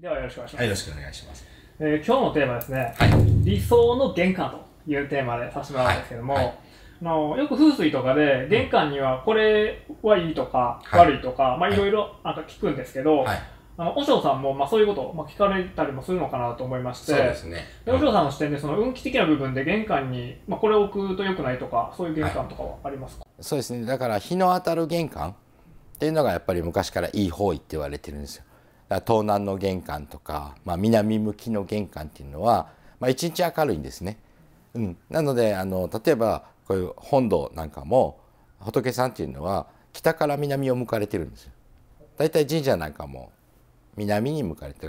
ではよろしくお願いします。はい、よろしくお願いします。えー、今日のテーマですね、はい、理想の玄関というテーマでさせてもらうんですけども、はいはい、あのよく風水とかで玄関にはこれはいいとか、悪いとか、まあいろいろなん聞くんですけど、あの、和尚さんも、まあ、そういうことまあ、聞かれたりもするのかなと思いまして、そうですね。和尚さんの視点で、その運気的な部分で玄関に、まあ、これを置くと良くないとか、そういう玄関とかはありますか、はい、そうですね。だから、日の当たる玄関っていうのが、やっぱり昔からいい方位って言われてるんですよ。東南の玄関とか、まあ、南向きの玄関っていうのは、まあ、一日明るいんですね。うん、なのであの例えばこういう本堂なんかも仏さんっていうのは北から南を向かれてるんですよ。だいたい神社なんかも南に向かれて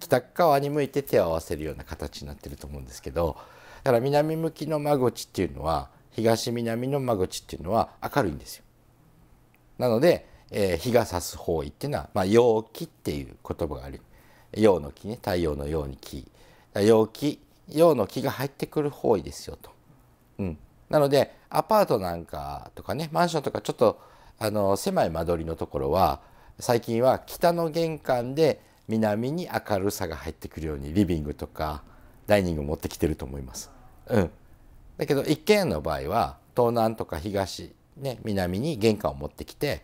北側に向いて手を合わせるような形になってると思うんですけどだから南向きの間口っていうのは東南の間口っていうのは明るいんですよ。なのでえー、日が差す方位っていうのは、まあ、陽気っていう言葉があり陽の木ね太陽のように木陽気陽の木が入ってくる方位ですよと。うん、なのでアパートなんかとかねマンションとかちょっとあの狭い間取りのところは最近は北の玄関で南に明るさが入ってくるようにリビングとかダイニング持ってきてると思います。うん、だけど一軒家の場合は東南とか東、ね、南に玄関を持ってきて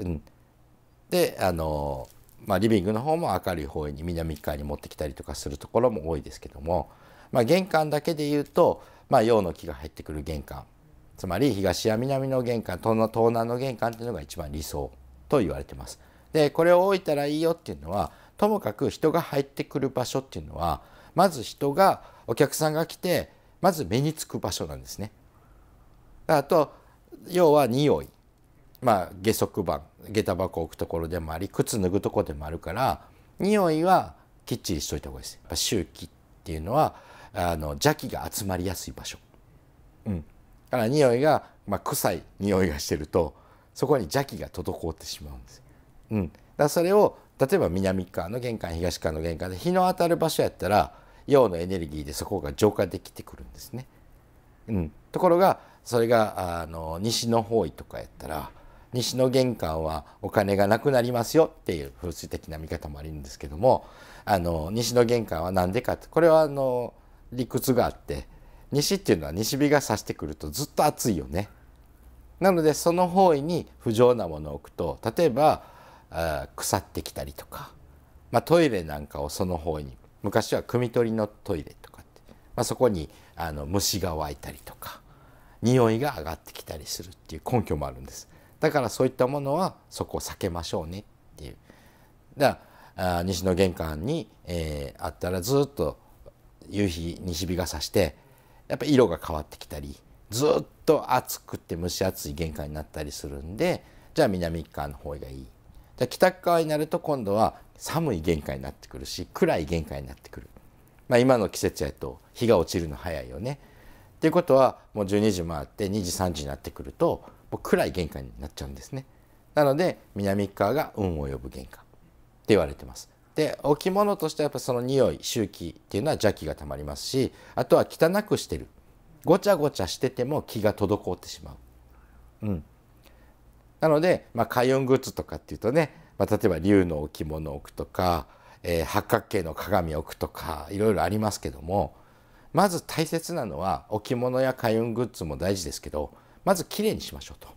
うん、であの、まあ、リビングの方も明るい方に南側に持ってきたりとかするところも多いですけども、まあ、玄関だけで言うと、まあ、陽の木が入ってくる玄関つまり東や南の玄関東南の玄関というのが一番理想と言われてます。でこれを置いたらいいよっていうのはともかく人が入ってくる場所っていうのはまず人がお客さんが来てまず目につく場所なんですね。あと要は匂いまあ、下足板下駄箱置くところでもあり靴脱ぐとこでもあるから匂いはきっちりしといた方がいいです。やっぱ周期っていうのはあの邪気が集まりやすい場所。うん、だから匂いが、まあ、臭い匂いがしてるとそこに邪気が滞ってしまうんです。うん、だそれを例えば南側の玄関東側の玄関で日の当たる場所やったら陽のエネルギーでそこが浄化できてくるんですね。うん、ところがそれがあの西の方位とかやったら西の玄関はお金がなくなりますよっていう風水的な見方もあるんですけどもあの西の玄関は何でかってこれはあの理屈があって西っていうのは西日が差してくるとずっと暑いよね。なのでその方位に不浄なものを置くと例えば腐ってきたりとか、まあ、トイレなんかをその方位に昔は汲み取りのトイレとかって、まあ、そこにあの虫が湧いたりとか匂いが上がってきたりするっていう根拠もあるんです。だからそういったものはそこを避けましょうねっていう。だから西の玄関に、えー、あったらずっと夕日西日がさしてやっぱ色が変わってきたりずっと暑くて蒸し暑い玄関になったりするんでじゃあ南側の方がいい。じゃあ北側になると今度は寒い玄関になってくるし暗い玄関になってくる。まあ、今の季節やと日が落ちるの早いよね。っていうことはもう12時回って2時3時になってくると暗い玄関になっちゃうんですねなので南側が運を呼ぶ玄関って言われてますで置物としてはやっぱその匂い周期っていうのは邪気がたまりますしあとは汚くしてるごちゃごちゃしてても気が滞ってしまううんなので、まあ、開運グッズとかっていうとね、まあ、例えば竜の置物を置くとか、えー、八角形の鏡を置くとかいろいろありますけどもまず大切なのは置物や開運グッズも大事ですけどまずきれいにしましょうと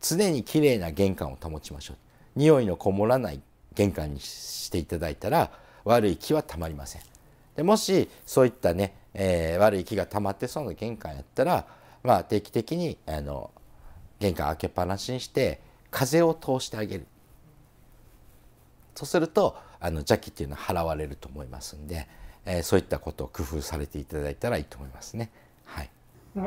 常にきれいな玄関を保ちましょう匂いのこもらない玄関にしていただいたら悪い気はたまりませんでもしそういったね、えー、悪い気がたまってそうな玄関やったら、まあ、定期的にあの玄関開けっぱなしにして風を通してあげるそうするとあの邪気っていうのは払われると思いますんで、えー、そういったことを工夫されていただいたらいいと思いますね。はい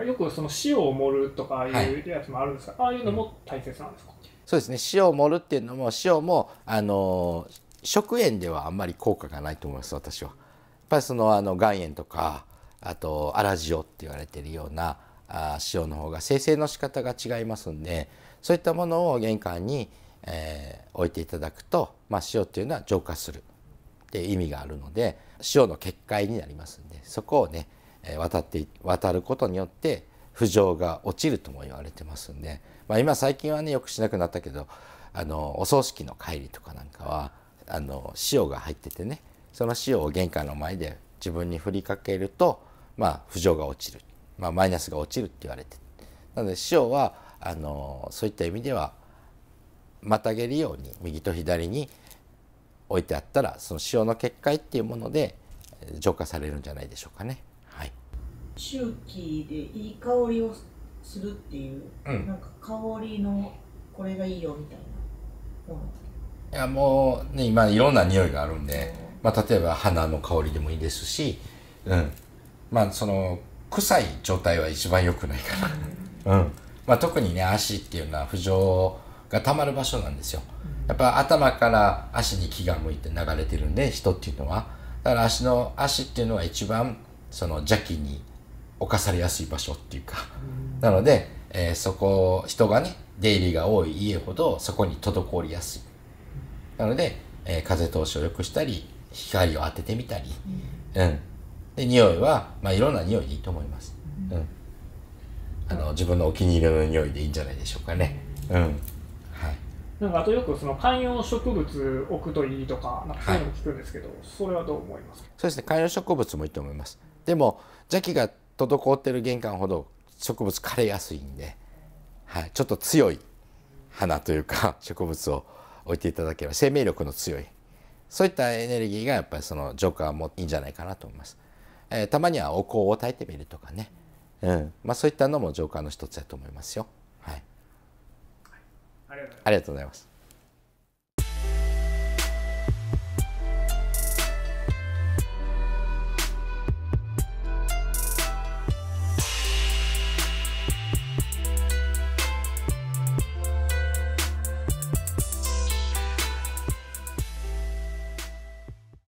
よくその塩を盛るとかいうやつもあるんですが、はい、ああいうのも大切なんですかそうですね塩を盛るっていうのも塩もあの食塩ではあんまり効果がないと思います私は。やっぱりそのあの岩塩とかあと粗塩って言われてるようなあ塩の方が生成の仕方が違いますんでそういったものを玄関に、えー、置いていただくと、まあ、塩っていうのは浄化するっていう意味があるので塩の結界になりますんでそこをね渡って渡ることによって浮上が落ちるとも言われてますんで、まあ、今最近はねよくしなくなったけどあのお葬式の帰りとかなんかはあの塩が入っててねその塩を玄関の前で自分に振りかけると、まあ、浮上が落ちる、まあ、マイナスが落ちるって言われてなので塩はあのそういった意味ではまたげるように右と左に置いてあったらその塩の結界っていうもので浄化されるんじゃないでしょうかね。周期でいい香りをするっていう、うん、なんか香りのこれがいいよみたいなものいやもうね今いろんな匂いがあるんで、まあ、例えば花の香りでもいいですし、うん、まあその臭い状態は一番良くないから、うんうん、まあ、特にね足っていうのは浮上がたまる場所なんですよ、やっぱ頭から足に気が向いて流れてるんで人っていうのはだから足の足っていうのは一番その邪気に侵されやすい場所っていうか、なので、えー、そこ人がね出入りが多い家ほどそこに滞りやすいなので、えー、風通しを良くしたり光を当ててみたり、うん、うん、で匂いは、まあ、いろんな匂いでいいと思います、うん、うん、あの自分のお気に入りの匂いでいいんじゃないでしょうかねうん、はい、なんかあとよくその観葉植物置くといいとかなんかそういうのも聞くんですけど、はい、それはどう思いますかそうですね観葉植物もいいと思いますでも邪気が滞ってる玄関ほど植物枯れやすいんで、はい、ちょっと強い花というか 植物を置いていただければ生命力の強いそういったエネルギーがやっぱりその浄化もいいんじゃないかなと思います。えー、たまにはお香を焚いてみるとかね、うんまあ、そういったのも浄化の一つだと思いますよ。はい、ありがとうございます。